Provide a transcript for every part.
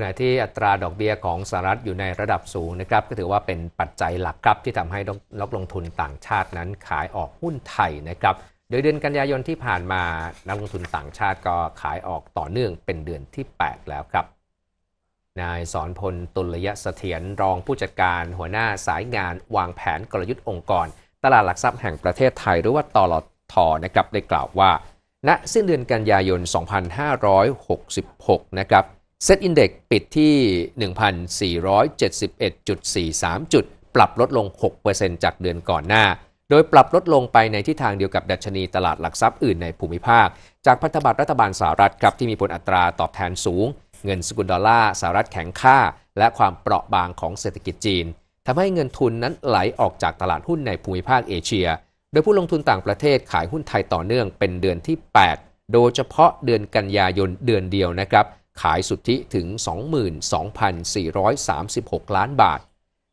ขณะที่อัตราดอกเบี้ยของสหรัฐอยู่ในระดับสูงนะครับ ก็ถือว่าเป็นปัจจัยหลักครับ ที่ทำให้นักลงทุนต่างชาตินั้นขายออกหุ้นไทยนะครับ โดยเดือนกันยายนที่ผ่านมานักลงทุนต่างชาติก็ขายออกต่อเนื่อง เป็นเดือนที่ 8 แล้วครับ นายสอนพลตุลยะเสถียรรองผู้จัดการหัวหน้าสายงานวางแผนกลยุทธ์องค์กร ตลาดหลักทรัพย์แห่งประเทศไทยหรือว่าตลอทอนะครับได้กล่าวว่าณสิ้นเดือนกันยายน 2566 นะครับเซ็ตอินเด็กปิดที่ 1,471.43จุดปรับลดลง 6%จากเดือนก่อนหน้า โดยปรับลดลงไปในทิศทางเดียวกับดัชนีตลาดหลักทรัพย์อื่นในภูมิภาค จากพันธบัตรรัฐบาลสหรัฐครับที่มีผลอัตราตอบแทนสูง เงินสกุลดอลลาร์สหรัฐแข็งค่า และความเปราะบางของเศรษฐกิจจีนทำให้เงินทุนนั้นไหลออกจากตลาดหุ้นในภูมิภาคเอเชียโดยผู้ลงทุนต่างประเทศขายหุ้นไทยต่อเนื่องเป็นเดือนที่ 8 โดยเฉพาะเดือนกันยายนเดือนเดียวนะครับขายสุทธิถึง 22,436 ล้านบาท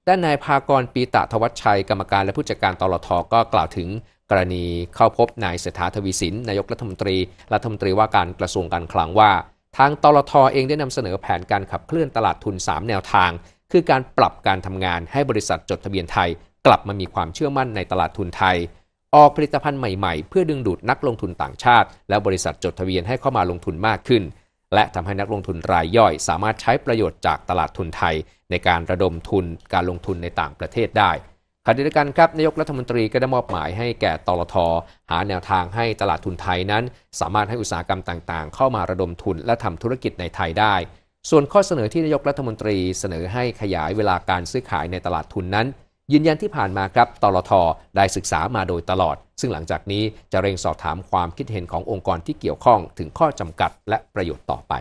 ด้านนายพากรปีตะทวัชชัยกรรมการและผู้จัดการตลท ก็กล่าวถึงกรณีเข้าพบนายเศรษฐาทวีสินนายกรัฐมนตรีรัฐมนตรีว่าการกระทรวงการคลังว่า ทางตลทอเองได้นำเสนอแผนการขับเคลื่อนตลาดทุน 3 แนวทาง คือการปรับการทำงานให้บริษัทจดทะเบียนไทยกลับมามีความเชื่อมั่นในตลาดทุนไทย ออกผลิตภัณฑ์ใหม่ๆ เพื่อดึงดูดนักลงทุนต่างชาติ และบริษัทจดทะเบียนให้เข้ามาลงทุนมากขึ้นและทำให้นักลงทุนรายย่อย สามารถใช้ประโยชน์จากตลาดทุนไทย ในการระดมทุน การลงทุนในต่างประเทศได้ขณะเดียวกันครับนายกรัฐมนตรีก็ได้มอบหมายให้แก่ ตลท หาแนวทางให้ตลาดทุนไทยนั้น สามารถให้อุตสาหกรรมต่างๆ เข้ามาระดมทุนและทำธุรกิจในไทยได้ ส่วนข้อเสนอที่นายกรัฐมนตรีเสนอให้ขยายเวลาการซื้อขายในตลาดทุนนั้นยืนยันที่ผ่านมาครับตลทได้ศึกษามาโดยตลอด ซึ่งหลังจากนี้จะเร่งสอบถามความคิดเห็นขององค์กรที่เกี่ยวข้องถึงข้อจำกัดและประโยชน์ต่อไป